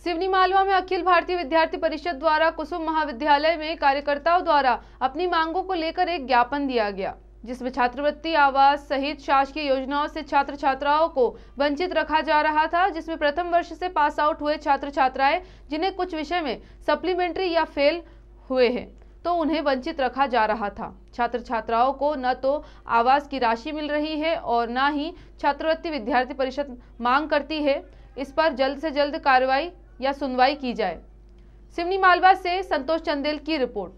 सिवनी मालवा में अखिल भारतीय विद्यार्थी परिषद द्वारा कुसुम महाविद्यालय में कार्यकर्ताओं द्वारा अपनी मांगों को लेकर एक ज्ञापन दिया गया जिसमें छात्रवृत्ति आवास सहित शासकीय योजनाओं से छात्र छात्राओं को वंचित रखा जा रहा था जिसमें प्रथम वर्ष से पास आउट हुए छात्र छात्राएं जिन्हें कुछ विषय में सप्लीमेंट्री या फेल हुए हैं तो उन्हें वंचित रखा जा रहा था छात्र छात्राओं को न तो आवास की राशि मिल रही है और न ही छात्रवृत्ति विद्यार्थी परिषद मांग करती है इस पर जल्द से जल्द कार्रवाई या सुनवाई की जाए सिमनी मालवा से संतोष चंदेल की रिपोर्ट